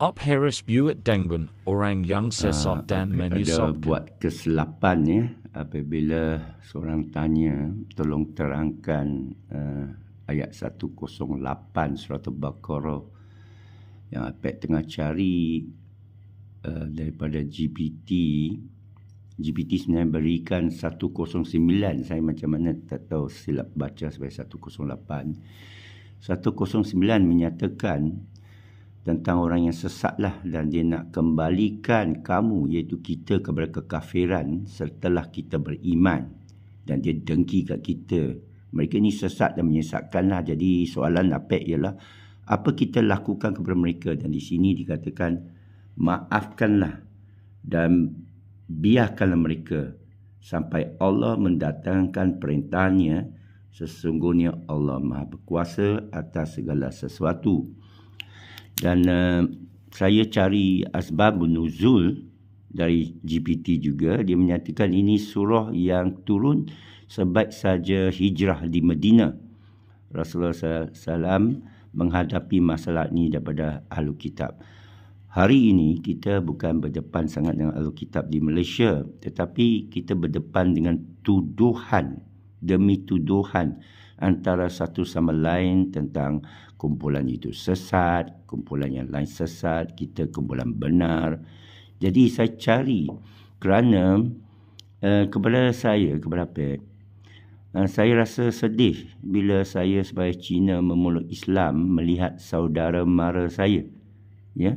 Up Harris Buat Dengben Orang Yang ah, Sesat Dan Menyusup Ada buat kesilapan ya Apabila seorang tanya Tolong terangkan uh, Ayat 108 Surat Al-Baqarah Yang apa tengah cari uh, Daripada GPT GPT sebenarnya berikan 109 Saya macam mana tak tahu silap baca sebagai 108 109 menyatakan tentang orang yang sesatlah dan dia nak kembalikan kamu iaitu kita kepada kekafiran setelah kita beriman dan dia dengki kat kita mereka ni sesat dan menyesatkanlah jadi soalan apek ialah apa kita lakukan kepada mereka dan di sini dikatakan maafkanlah dan biarkanlah mereka sampai Allah mendatangkan perintahnya sesungguhnya Allah maha berkuasa atas segala sesuatu dan uh, saya cari asbab nuzul dari GPT juga dia menyatakan ini surah yang turun sebaik saja hijrah di Medina Rasulullah SAW menghadapi masalah ini daripada ahlu kitab Hari ini kita bukan berdepan sangat dengan ahlu kitab di Malaysia Tetapi kita berdepan dengan tuduhan Demi tuduhan antara satu sama lain tentang kumpulan itu sesat, kumpulan yang lain sesat, kita kumpulan benar. Jadi saya cari kerana uh, kepada saya, kepada apa? Eh, saya rasa sedih bila saya sebagai Cina memeluk Islam melihat saudara mara saya. Ya,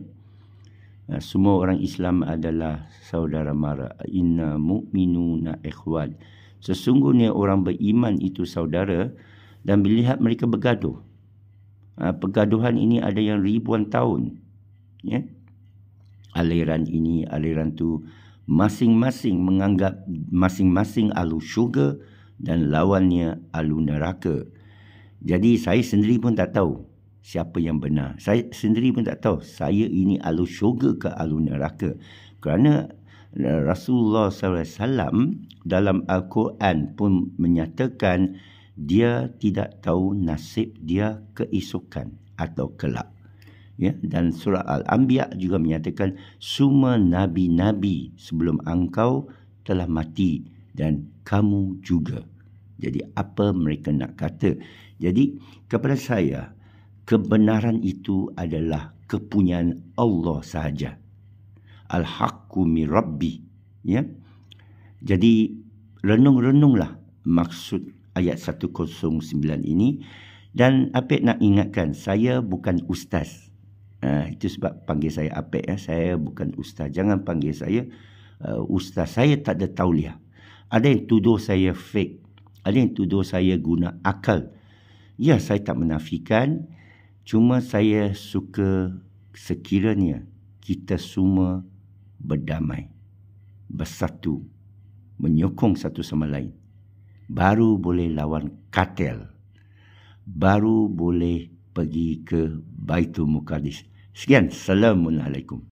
eh, semua orang Islam adalah saudara mara. Inna mu'minuna ikhwan. Sesungguhnya orang beriman itu saudara dan melihat mereka bergaduh. Ha, pergaduhan ini ada yang ribuan tahun. Ya? Aliran ini, aliran tu masing-masing menganggap masing-masing alu syurga dan lawannya alu neraka. Jadi saya sendiri pun tak tahu siapa yang benar. Saya sendiri pun tak tahu saya ini alu syurga ke alu neraka. Kerana eh, Rasulullah SAW dalam Al-Quran pun menyatakan dia tidak tahu nasib dia keesokan atau kelak ya dan surah al-anbiya juga menyatakan semua nabi-nabi sebelum engkau telah mati dan kamu juga jadi apa mereka nak kata jadi kepada saya kebenaran itu adalah kepunyaan Allah sahaja al-haqqu min rabbi ya jadi renung-renunglah maksud ayat 109 ini dan Apek nak ingatkan saya bukan ustaz. Uh, itu sebab panggil saya Apek ya. Saya bukan ustaz. Jangan panggil saya uh, ustaz. Saya tak ada tauliah. Ada yang tuduh saya fake. Ada yang tuduh saya guna akal. Ya, saya tak menafikan. Cuma saya suka sekiranya kita semua berdamai, bersatu, menyokong satu sama lain baru boleh lawan katil baru boleh pergi ke Baitul Muqaddis sekian assalamualaikum